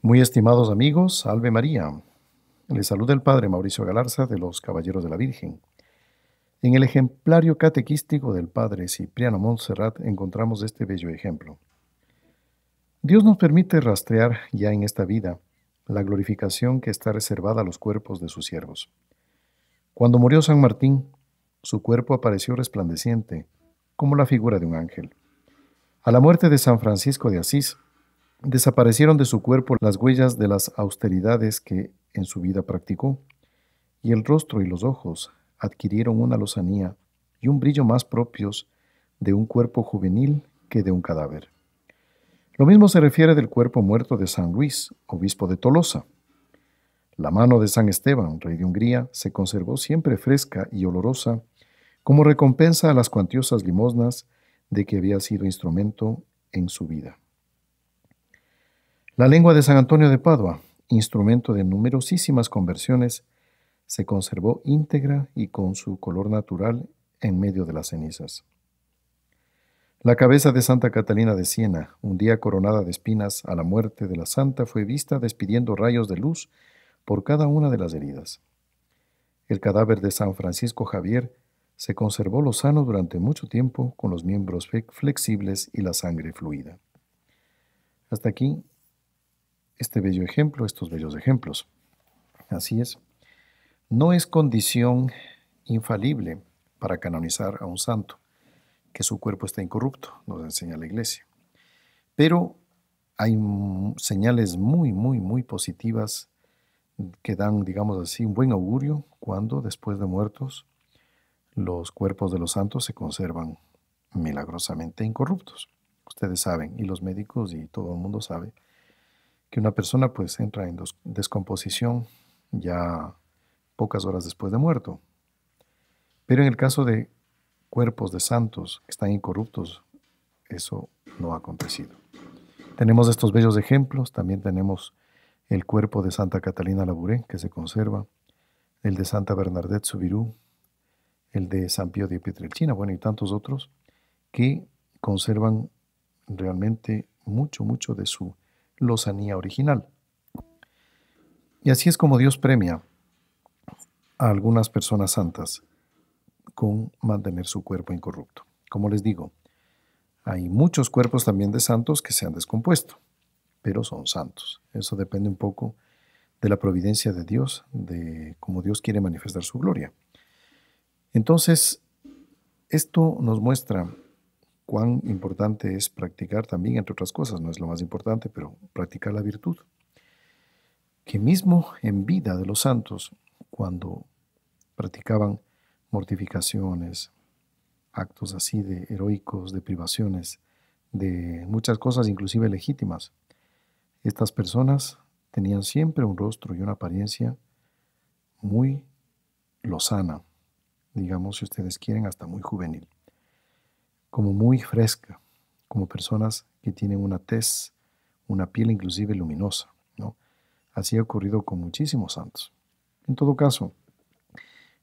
Muy estimados amigos, Salve María. Le saluda el Padre Mauricio Galarza de los Caballeros de la Virgen. En el ejemplario catequístico del Padre Cipriano Montserrat encontramos este bello ejemplo. Dios nos permite rastrear ya en esta vida la glorificación que está reservada a los cuerpos de sus siervos. Cuando murió San Martín, su cuerpo apareció resplandeciente, como la figura de un ángel. A la muerte de San Francisco de Asís, Desaparecieron de su cuerpo las huellas de las austeridades que en su vida practicó, y el rostro y los ojos adquirieron una lozanía y un brillo más propios de un cuerpo juvenil que de un cadáver. Lo mismo se refiere del cuerpo muerto de San Luis, obispo de Tolosa. La mano de San Esteban, rey de Hungría, se conservó siempre fresca y olorosa como recompensa a las cuantiosas limosnas de que había sido instrumento en su vida. La lengua de San Antonio de Padua, instrumento de numerosísimas conversiones, se conservó íntegra y con su color natural en medio de las cenizas. La cabeza de Santa Catalina de Siena, un día coronada de espinas a la muerte de la santa, fue vista despidiendo rayos de luz por cada una de las heridas. El cadáver de San Francisco Javier se conservó lo durante mucho tiempo con los miembros flexibles y la sangre fluida. Hasta aquí este bello ejemplo, estos bellos ejemplos. Así es. No es condición infalible para canonizar a un santo, que su cuerpo está incorrupto, nos enseña la iglesia. Pero hay señales muy, muy, muy positivas que dan, digamos así, un buen augurio cuando después de muertos los cuerpos de los santos se conservan milagrosamente incorruptos. Ustedes saben, y los médicos y todo el mundo sabe, que una persona pues entra en descomposición ya pocas horas después de muerto. Pero en el caso de cuerpos de santos que están incorruptos, eso no ha acontecido. Tenemos estos bellos ejemplos, también tenemos el cuerpo de Santa Catalina Labouré, que se conserva, el de Santa Bernadette Subirú, el de San Pío de Pietrelcina, bueno, y tantos otros, que conservan realmente mucho, mucho de su lozanía original. Y así es como Dios premia a algunas personas santas con mantener su cuerpo incorrupto. Como les digo, hay muchos cuerpos también de santos que se han descompuesto, pero son santos. Eso depende un poco de la providencia de Dios, de cómo Dios quiere manifestar su gloria. Entonces, esto nos muestra cuán importante es practicar también, entre otras cosas, no es lo más importante, pero practicar la virtud. Que mismo en vida de los santos, cuando practicaban mortificaciones, actos así de heroicos, de privaciones, de muchas cosas inclusive legítimas, estas personas tenían siempre un rostro y una apariencia muy lozana, digamos si ustedes quieren, hasta muy juvenil como muy fresca, como personas que tienen una tez, una piel inclusive luminosa. ¿no? Así ha ocurrido con muchísimos santos. En todo caso,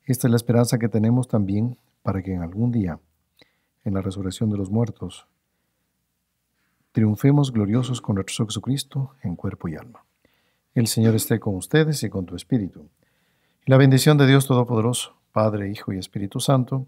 esta es la esperanza que tenemos también para que en algún día, en la resurrección de los muertos, triunfemos gloriosos con nuestro Jesucristo en cuerpo y alma. El Señor esté con ustedes y con tu espíritu. Y la bendición de Dios Todopoderoso, Padre, Hijo y Espíritu Santo,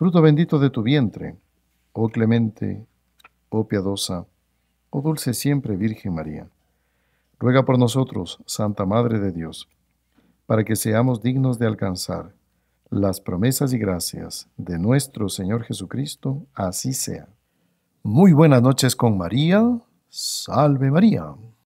fruto bendito de tu vientre, oh clemente, oh piadosa, oh dulce siempre Virgen María. Ruega por nosotros, Santa Madre de Dios, para que seamos dignos de alcanzar las promesas y gracias de nuestro Señor Jesucristo, así sea. Muy buenas noches con María. Salve María.